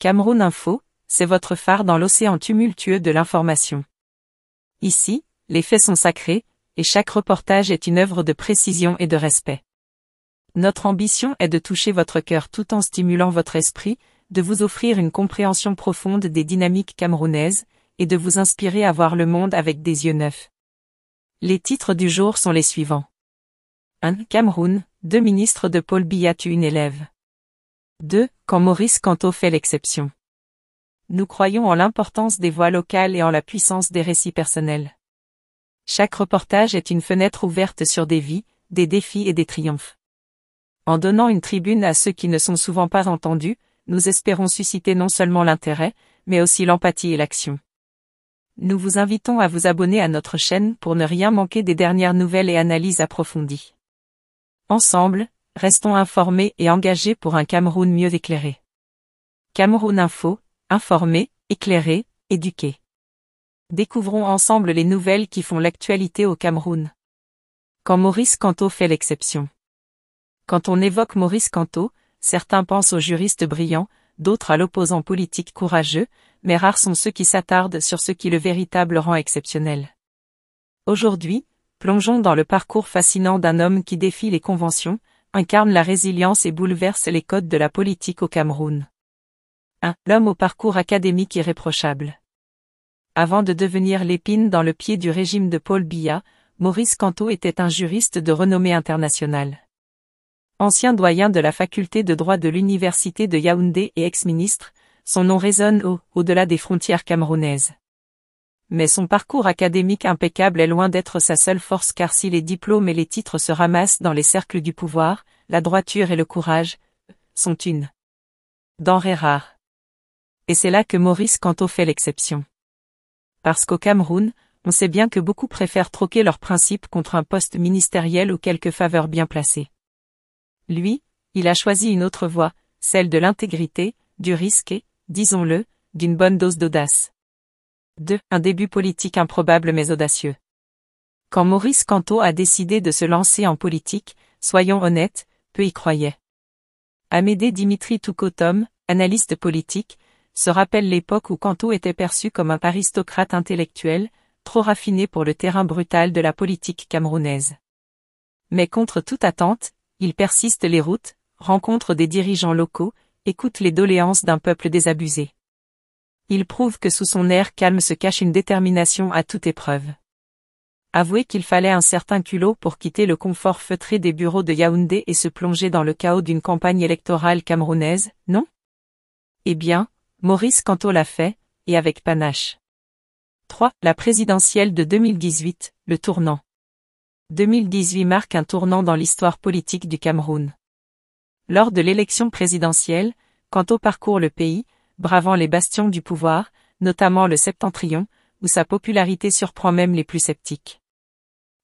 Cameroun Info, c'est votre phare dans l'océan tumultueux de l'information. Ici, les faits sont sacrés, et chaque reportage est une œuvre de précision et de respect. Notre ambition est de toucher votre cœur tout en stimulant votre esprit, de vous offrir une compréhension profonde des dynamiques camerounaises, et de vous inspirer à voir le monde avec des yeux neufs. Les titres du jour sont les suivants. 1. Cameroun, deux ministres de Paul Biya tuent une élève. 2. Quand Maurice Canto fait l'exception. Nous croyons en l'importance des voix locales et en la puissance des récits personnels. Chaque reportage est une fenêtre ouverte sur des vies, des défis et des triomphes. En donnant une tribune à ceux qui ne sont souvent pas entendus, nous espérons susciter non seulement l'intérêt, mais aussi l'empathie et l'action. Nous vous invitons à vous abonner à notre chaîne pour ne rien manquer des dernières nouvelles et analyses approfondies. Ensemble, Restons informés et engagés pour un Cameroun mieux éclairé. Cameroun Info, informé, éclairé, éduqué. Découvrons ensemble les nouvelles qui font l'actualité au Cameroun. Quand Maurice Canto fait l'exception. Quand on évoque Maurice Canto, certains pensent au juriste brillant, d'autres à l'opposant politique courageux, mais rares sont ceux qui s'attardent sur ce qui le véritable rend exceptionnel. Aujourd'hui, plongeons dans le parcours fascinant d'un homme qui défie les conventions, incarne la résilience et bouleverse les codes de la politique au Cameroun. 1. L'homme au parcours académique irréprochable. Avant de devenir l'épine dans le pied du régime de Paul Biya, Maurice Canto était un juriste de renommée internationale. Ancien doyen de la faculté de droit de l'université de Yaoundé et ex-ministre, son nom résonne au, au-delà des frontières camerounaises. Mais son parcours académique impeccable est loin d'être sa seule force car si les diplômes et les titres se ramassent dans les cercles du pouvoir, la droiture et le courage euh, sont une denrée rare. Et c'est là que Maurice Canto fait l'exception. Parce qu'au Cameroun, on sait bien que beaucoup préfèrent troquer leurs principes contre un poste ministériel ou quelques faveurs bien placées. Lui, il a choisi une autre voie, celle de l'intégrité, du risque et, disons-le, d'une bonne dose d'audace. 2. Un début politique improbable mais audacieux. Quand Maurice Canto a décidé de se lancer en politique, soyons honnêtes, peu y croyait. Amédée Dimitri Toukotom, analyste politique, se rappelle l'époque où Canto était perçu comme un aristocrate intellectuel, trop raffiné pour le terrain brutal de la politique camerounaise. Mais contre toute attente, il persiste les routes, rencontre des dirigeants locaux, écoute les doléances d'un peuple désabusé. Il prouve que sous son air calme se cache une détermination à toute épreuve. Avouez qu'il fallait un certain culot pour quitter le confort feutré des bureaux de Yaoundé et se plonger dans le chaos d'une campagne électorale camerounaise, non Eh bien, Maurice Canto l'a fait, et avec panache. 3. La présidentielle de 2018, le tournant. 2018 marque un tournant dans l'histoire politique du Cameroun. Lors de l'élection présidentielle, Canto parcourt le pays, bravant les bastions du pouvoir, notamment le septentrion, où sa popularité surprend même les plus sceptiques.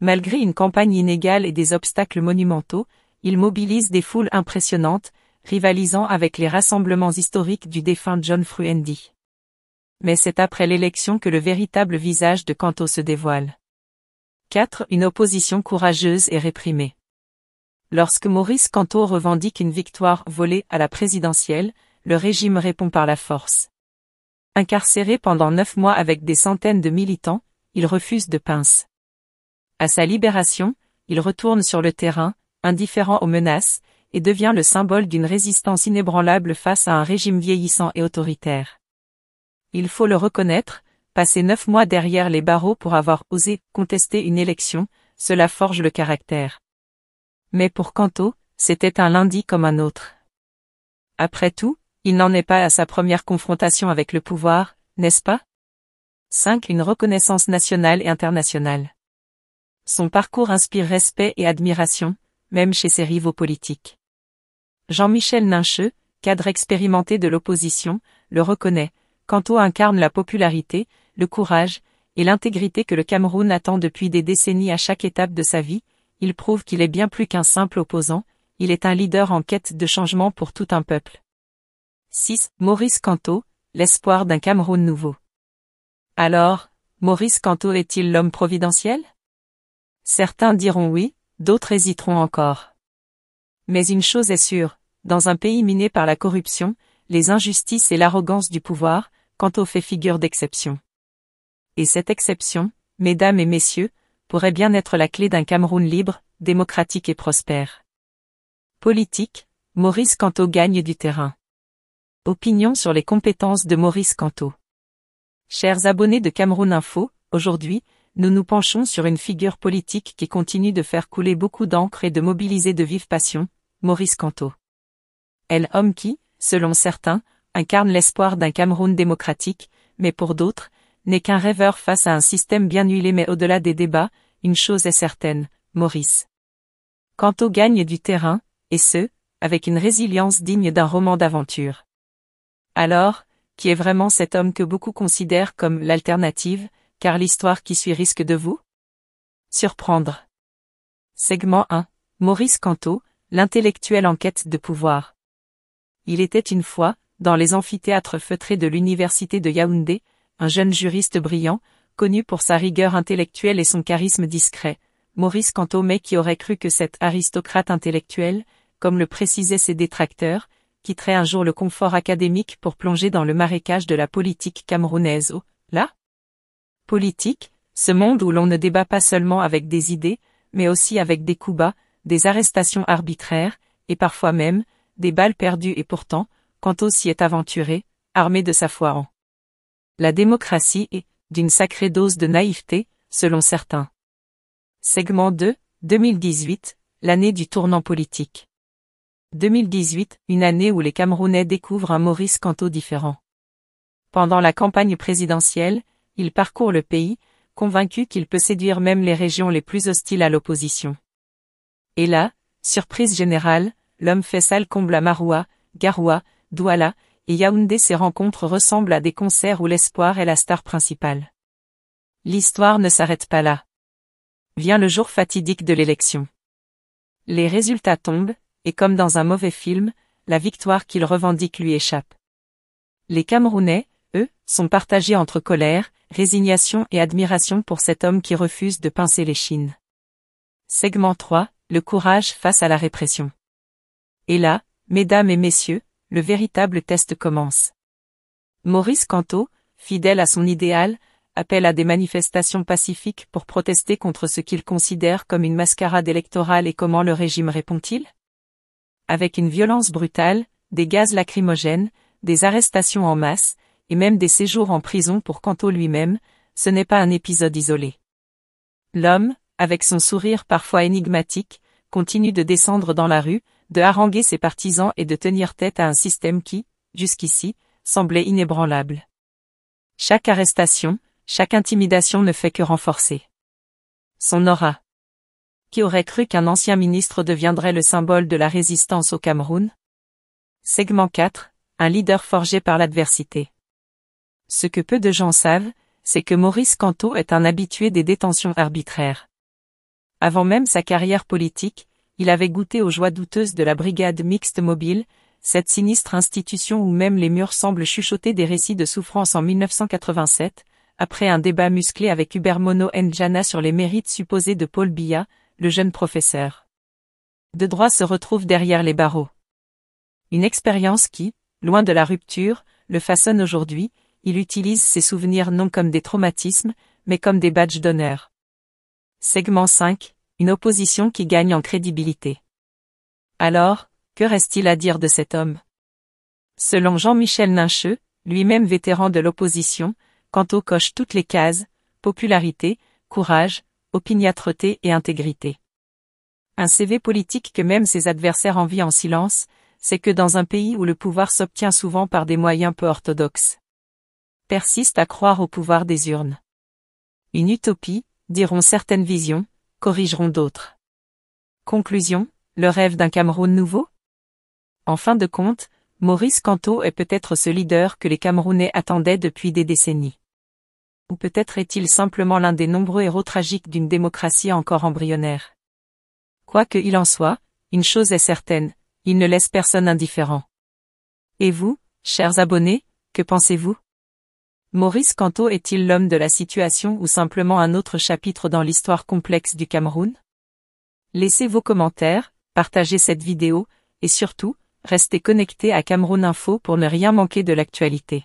Malgré une campagne inégale et des obstacles monumentaux, il mobilise des foules impressionnantes, rivalisant avec les rassemblements historiques du défunt John Fruendi. Mais c'est après l'élection que le véritable visage de Canto se dévoile. 4. Une opposition courageuse et réprimée. Lorsque Maurice Canto revendique une victoire volée à la présidentielle, le régime répond par la force. Incarcéré pendant neuf mois avec des centaines de militants, il refuse de pince. À sa libération, il retourne sur le terrain, indifférent aux menaces, et devient le symbole d'une résistance inébranlable face à un régime vieillissant et autoritaire. Il faut le reconnaître, passer neuf mois derrière les barreaux pour avoir osé contester une élection, cela forge le caractère. Mais pour Canto, c'était un lundi comme un autre. Après tout, il n'en est pas à sa première confrontation avec le pouvoir, n'est-ce pas 5. Une reconnaissance nationale et internationale. Son parcours inspire respect et admiration, même chez ses rivaux politiques. Jean-Michel Nincheux, cadre expérimenté de l'opposition, le reconnaît, au incarne la popularité, le courage, et l'intégrité que le Cameroun attend depuis des décennies à chaque étape de sa vie, il prouve qu'il est bien plus qu'un simple opposant, il est un leader en quête de changement pour tout un peuple. 6. Maurice Canto, l'espoir d'un Cameroun nouveau. Alors, Maurice Canto est-il l'homme providentiel Certains diront oui, d'autres hésiteront encore. Mais une chose est sûre, dans un pays miné par la corruption, les injustices et l'arrogance du pouvoir, Canto fait figure d'exception. Et cette exception, mesdames et messieurs, pourrait bien être la clé d'un Cameroun libre, démocratique et prospère. Politique, Maurice Canto gagne du terrain. Opinion sur les compétences de Maurice Canto. Chers abonnés de Cameroun Info, aujourd'hui, nous nous penchons sur une figure politique qui continue de faire couler beaucoup d'encre et de mobiliser de vives passions, Maurice Canto. Elle homme qui, selon certains, incarne l'espoir d'un Cameroun démocratique, mais pour d'autres, n'est qu'un rêveur face à un système bien huilé mais au-delà des débats, une chose est certaine, Maurice. Canto gagne du terrain, et ce, avec une résilience digne d'un roman d'aventure. Alors, qui est vraiment cet homme que beaucoup considèrent comme l'alternative, car l'histoire qui suit risque de vous surprendre. Segment 1. Maurice Canto, l'intellectuel en quête de pouvoir. Il était une fois, dans les amphithéâtres feutrés de l'université de Yaoundé, un jeune juriste brillant, connu pour sa rigueur intellectuelle et son charisme discret, Maurice Canto mais qui aurait cru que cet aristocrate intellectuel, comme le précisaient ses détracteurs, quitterait un jour le confort académique pour plonger dans le marécage de la politique camerounaise au là politique, ce monde où l'on ne débat pas seulement avec des idées, mais aussi avec des coups bas, des arrestations arbitraires, et parfois même, des balles perdues et pourtant, quand s'y est aventuré, armé de sa foi en la démocratie est d'une sacrée dose de naïveté, selon certains. Segment 2, 2018, l'année du tournant politique. 2018, une année où les Camerounais découvrent un Maurice Kanto différent. Pendant la campagne présidentielle, il parcourt le pays, convaincu qu'il peut séduire même les régions les plus hostiles à l'opposition. Et là, surprise générale, l'homme fait sale comble à Maroua, Garoua, Douala, et Yaoundé ses rencontres ressemblent à des concerts où l'espoir est la star principale. L'histoire ne s'arrête pas là. Vient le jour fatidique de l'élection. Les résultats tombent, et comme dans un mauvais film, la victoire qu'il revendique lui échappe. Les Camerounais, eux, sont partagés entre colère, résignation et admiration pour cet homme qui refuse de pincer les chines. Segment 3, le courage face à la répression. Et là, mesdames et messieurs, le véritable test commence. Maurice Canto, fidèle à son idéal, appelle à des manifestations pacifiques pour protester contre ce qu'il considère comme une mascarade électorale et comment le régime répond-il avec une violence brutale, des gaz lacrymogènes, des arrestations en masse, et même des séjours en prison pour Canto lui-même, ce n'est pas un épisode isolé. L'homme, avec son sourire parfois énigmatique, continue de descendre dans la rue, de haranguer ses partisans et de tenir tête à un système qui, jusqu'ici, semblait inébranlable. Chaque arrestation, chaque intimidation ne fait que renforcer son aura. Qui aurait cru qu'un ancien ministre deviendrait le symbole de la résistance au Cameroun Segment 4, un leader forgé par l'adversité. Ce que peu de gens savent, c'est que Maurice Canto est un habitué des détentions arbitraires. Avant même sa carrière politique, il avait goûté aux joies douteuses de la brigade mixte mobile, cette sinistre institution où même les murs semblent chuchoter des récits de souffrance en 1987, après un débat musclé avec Hubert Mono Njana sur les mérites supposés de Paul Biya, le jeune professeur de droit se retrouve derrière les barreaux. Une expérience qui, loin de la rupture, le façonne aujourd'hui, il utilise ses souvenirs non comme des traumatismes, mais comme des badges d'honneur. Segment 5, une opposition qui gagne en crédibilité. Alors, que reste-t-il à dire de cet homme Selon Jean-Michel Nincheux, lui-même vétéran de l'opposition, Quant au coche toutes les cases, popularité, courage, opiniâtreté et intégrité. Un CV politique que même ses adversaires envient en silence, c'est que dans un pays où le pouvoir s'obtient souvent par des moyens peu orthodoxes, persiste à croire au pouvoir des urnes. Une utopie, diront certaines visions, corrigeront d'autres. Conclusion, le rêve d'un Cameroun nouveau En fin de compte, Maurice Canto est peut-être ce leader que les Camerounais attendaient depuis des décennies ou peut-être est-il simplement l'un des nombreux héros tragiques d'une démocratie encore embryonnaire. Quoi qu'il en soit, une chose est certaine, il ne laisse personne indifférent. Et vous, chers abonnés, que pensez-vous Maurice Canto est-il l'homme de la situation ou simplement un autre chapitre dans l'histoire complexe du Cameroun Laissez vos commentaires, partagez cette vidéo, et surtout, restez connectés à Cameroun Info pour ne rien manquer de l'actualité.